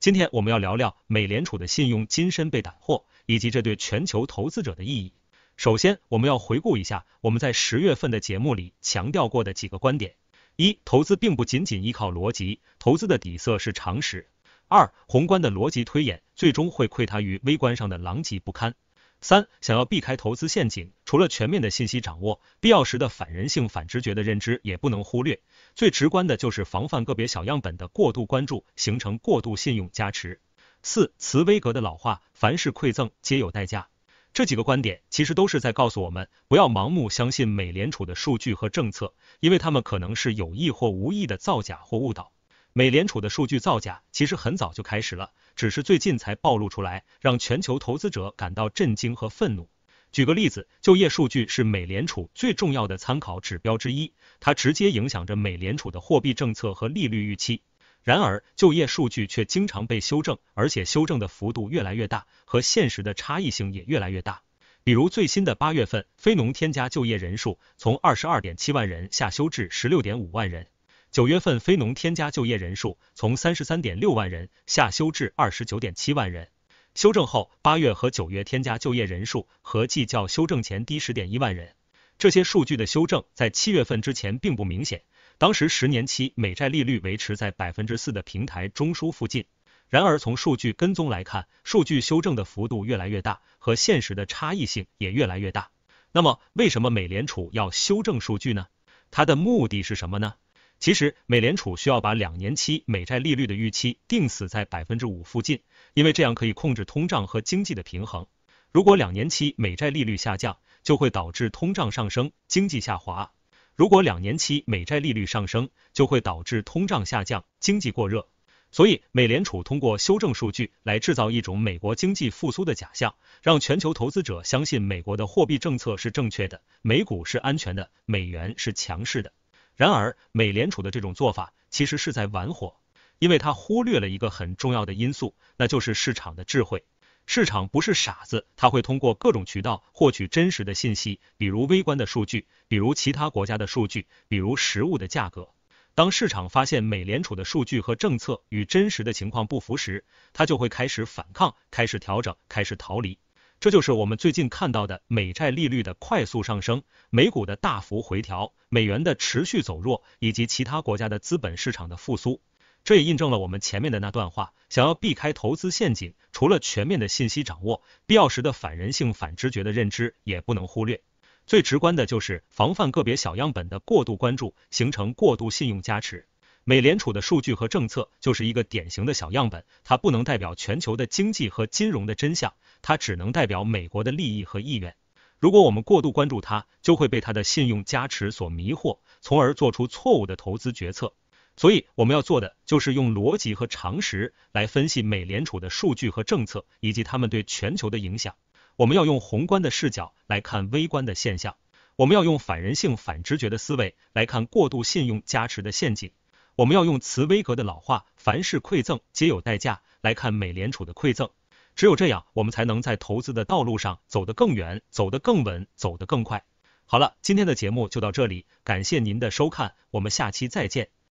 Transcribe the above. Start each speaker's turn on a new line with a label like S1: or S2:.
S1: 今天我们要聊聊美联储的信用金身被打破，以及这对全球投资者的意义。首先，我们要回顾一下我们在十月份的节目里强调过的几个观点：一、投资并不仅仅依靠逻辑，投资的底色是常识；二、宏观的逻辑推演最终会溃塌于微观上的狼藉不堪。三、想要避开投资陷阱，除了全面的信息掌握，必要时的反人性、反直觉的认知也不能忽略。最直观的就是防范个别小样本的过度关注，形成过度信用加持。四、茨威格的老话：“凡事馈赠，皆有代价。”这几个观点其实都是在告诉我们，不要盲目相信美联储的数据和政策，因为他们可能是有意或无意的造假或误导。美联储的数据造假其实很早就开始了。只是最近才暴露出来，让全球投资者感到震惊和愤怒。举个例子，就业数据是美联储最重要的参考指标之一，它直接影响着美联储的货币政策和利率预期。然而，就业数据却经常被修正，而且修正的幅度越来越大，和现实的差异性也越来越大。比如，最新的八月份非农添加就业人数从二十二点七万人下修至十六点五万人。九月份非农添加就业人数从三十三点六万人下修至二十九点七万人，修正后八月和九月添加就业人数合计较修正前低十点一万人。这些数据的修正在七月份之前并不明显，当时十年期美债利率维持在百分之四的平台中枢附近。然而，从数据跟踪来看，数据修正的幅度越来越大，和现实的差异性也越来越大。那么，为什么美联储要修正数据呢？它的目的是什么呢？其实，美联储需要把两年期美债利率的预期定死在百分之五附近，因为这样可以控制通胀和经济的平衡。如果两年期美债利率下降，就会导致通胀上升、经济下滑；如果两年期美债利率上升，就会导致通胀下降、经济过热。所以，美联储通过修正数据来制造一种美国经济复苏的假象，让全球投资者相信美国的货币政策是正确的，美股是安全的，美元是强势的。然而，美联储的这种做法其实是在玩火，因为它忽略了一个很重要的因素，那就是市场的智慧。市场不是傻子，他会通过各种渠道获取真实的信息，比如微观的数据，比如其他国家的数据，比如实物的价格。当市场发现美联储的数据和政策与真实的情况不符时，它就会开始反抗，开始调整，开始逃离。这就是我们最近看到的美债利率的快速上升，美股的大幅回调，美元的持续走弱，以及其他国家的资本市场的复苏。这也印证了我们前面的那段话：想要避开投资陷阱，除了全面的信息掌握，必要时的反人性、反直觉的认知也不能忽略。最直观的就是防范个别小样本的过度关注，形成过度信用加持。美联储的数据和政策就是一个典型的小样本，它不能代表全球的经济和金融的真相。它只能代表美国的利益和意愿。如果我们过度关注它，就会被它的信用加持所迷惑，从而做出错误的投资决策。所以，我们要做的就是用逻辑和常识来分析美联储的数据和政策，以及他们对全球的影响。我们要用宏观的视角来看微观的现象。我们要用反人性、反直觉的思维来看过度信用加持的陷阱。我们要用茨威格的老话“凡事馈赠皆有代价”来看美联储的馈赠。只有这样，我们才能在投资的道路上走得更远、走得更稳、走得更快。好了，今天的节目就到这里，感谢您的收看，我们下期再见。